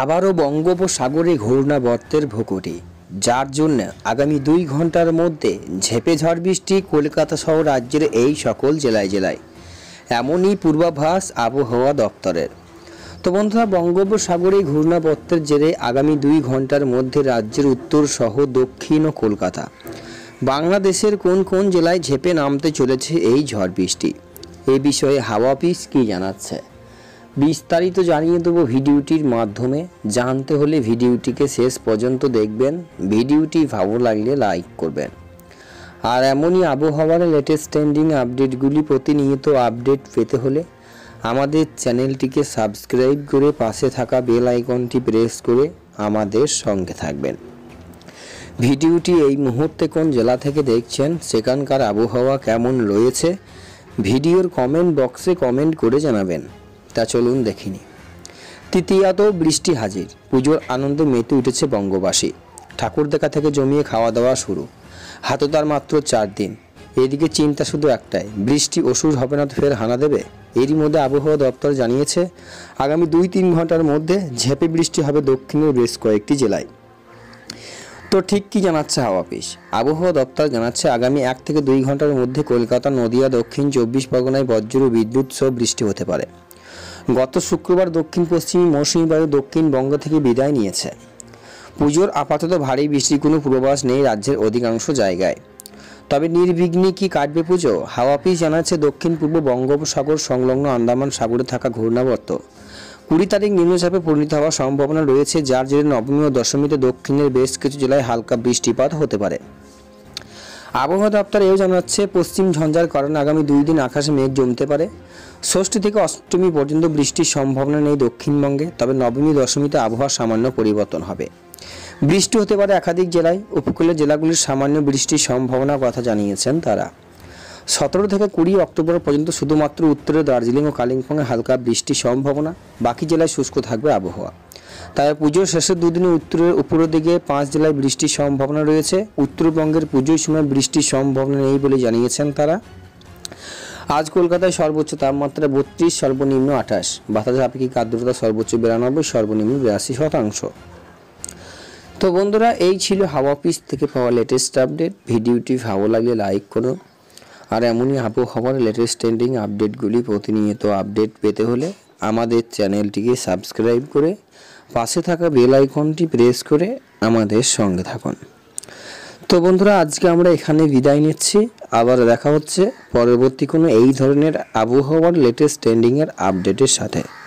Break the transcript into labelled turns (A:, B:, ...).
A: আবারও বঙ্গোপসাগরে ঘূর্ণাবর্তের ভুকুটি যার জন্য আগামী দুই ঘন্টার মধ্যে ঝেপে ঝড় বৃষ্টি কলকাতা সহ রাজ্যের এই সকল জেলায় জেলায় এমনই পূর্বাভাস আবহাওয়া দপ্তরের তো বন্ধুরা বঙ্গোপসাগরে ঘূর্ণাবর্তের জেরে আগামী দুই ঘন্টার মধ্যে রাজ্যের উত্তর সহ দক্ষিণ ও কলকাতা বাংলাদেশের কোন কোন জেলায় ঝেপে নামতে চলেছে এই ঝড় বৃষ্টি এ বিষয়ে হাওয়া পিস কী জানাচ্ছে বিস্তারিত জানিয়ে দেব ভিডিওটির মাধ্যমে জানতে হলে ভিডিওটিকে শেষ পর্যন্ত দেখবেন ভিডিওটি ভালো লাগলে লাইক করবেন আর এমনই আবহাওয়ার লেটেস্ট ট্রেন্ডিং আপডেটগুলি প্রতিনিয়ত আপডেট পেতে হলে আমাদের চ্যানেলটিকে সাবস্ক্রাইব করে পাশে থাকা বেল আইকনটি প্রেস করে আমাদের সঙ্গে থাকবেন ভিডিওটি এই মুহূর্তে কোন জেলা থেকে দেখছেন সেখানকার আবহাওয়া কেমন রয়েছে ভিডিওর কমেন্ট বক্সে কমেন্ট করে জানাবেন তা চলুন দেখিনি তৃতীয়ত বৃষ্টি হাজির পুজোর আনন্দে মেতে উঠেছে বঙ্গবাসী ঠাকুর দেখা থেকে জমিয়ে খাওয়া দাওয়া শুরু হাতে তার মাত্র চার দিন এদিকে চিন্তা শুধু একটাই বৃষ্টি ওষুধ হবে না তো ফের হানা দেবে এরই মধ্যে আবহাওয়া দপ্তর জানিয়েছে আগামী দুই তিন ঘন্টার মধ্যে ঝেঁপে বৃষ্টি হবে দক্ষিণের বেশ কয়েকটি জেলায় তো ঠিক কি জানাচ্ছে হাওয়া অফিস আবহাওয়া দপ্তর জানাচ্ছে আগামী এক থেকে দুই ঘন্টার মধ্যে কলকাতা নদিয়া দক্ষিণ চব্বিশ পরগনায় বজ্র বিদ্যুৎ সহ বৃষ্টি হতে পারে গত শুক্রবার দক্ষিণ পশ্চিমী মৌসুমি বায়ু দক্ষিণবঙ্গ থেকে বিদায় নিয়েছে পুজোর আপাতত ভারী বৃষ্টির কোনো পূর্বাভাস নেই রাজ্যের অধিকাংশ জায়গায় তবে নির্বিঘ্নে কি কাটবে পুজো হাওয়াপিস জানাচ্ছে দক্ষিণ পূর্ব বঙ্গোপসাগর সংলগ্ন আন্দামান সাগরে থাকা ঘূর্ণাবর্ত কুড়ি তারিখ নিম্নচাপে পরিণত হওয়ার সম্ভাবনা রয়েছে যার জেরে নবমী ও দশমীতে দক্ষিণের বেশ কিছু জেলায় হালকা বৃষ্টিপাত হতে পারে আবহাওয়া দপ্তর এও জানাচ্ছে পশ্চিম ঝঞ্ঝার কারণে আগামী দুই দিন আকাশে মেঘ জমতে পারে ষষ্ঠী থেকে অষ্টমী পর্যন্ত বৃষ্টির সম্ভাবনা নেই দক্ষিণবঙ্গে তবে নবমী দশমীতে আবহাওয়া সামান্য পরিবর্তন হবে বৃষ্টি হতে পারে একাধিক জেলায় উপকূলীয় জেলাগুলির সামান্য বৃষ্টির সম্ভাবনার কথা জানিয়েছেন তারা সতেরো থেকে কুড়ি অক্টোবর পর্যন্ত শুধুমাত্র উত্তরে দার্জিলিং ও কালিম্পংয়ে হালকা বৃষ্টির সম্ভাবনা বাকি জেলায় শুষ্ক থাকবে আবহাওয়া তাই পুজোর শেষের দুদিনে উত্তরের উপরের দিকে পাঁচ জেলায় বৃষ্টির সম্ভাবনা রয়েছে উত্তরবঙ্গের পুজোর সময় বৃষ্টির সম্ভাবনা নেই বলে জানিয়েছেন তারা আজ কলকাতায় সর্বোচ্চ তাপমাত্রা বত্রিশ সর্বনিম্ন আঠাশ বাতাস আপেক্ষিক আর্দ্রতা সর্বোচ্চ বিরানব্বই সর্বনিম্ন বিরাশি শতাংশ তো বন্ধুরা এই ছিল হাওয়া অফিস থেকে পাওয়া লেটেস্ট আপডেট ভিডিওটি ভালো লাগলে লাইক করো আর এমনই আবহাওয়ার লেটেস্ট ট্রেন্ডিং আপডেটগুলি প্রতিনিয়ত আপডেট পেতে হলে আমাদের চ্যানেলটিকে সাবস্ক্রাইব করে পাশে থাকা বেল আইকনটি প্রেস করে আমাদের সঙ্গে থাকুন তো বন্ধুরা আজকে আমরা এখানে বিদায় নিচ্ছি আবার দেখা হচ্ছে পরবর্তী কোনো এই ধরনের আবহাওয়ার লেটেস্ট ট্রেন্ডিংয়ের আপডেটের সাথে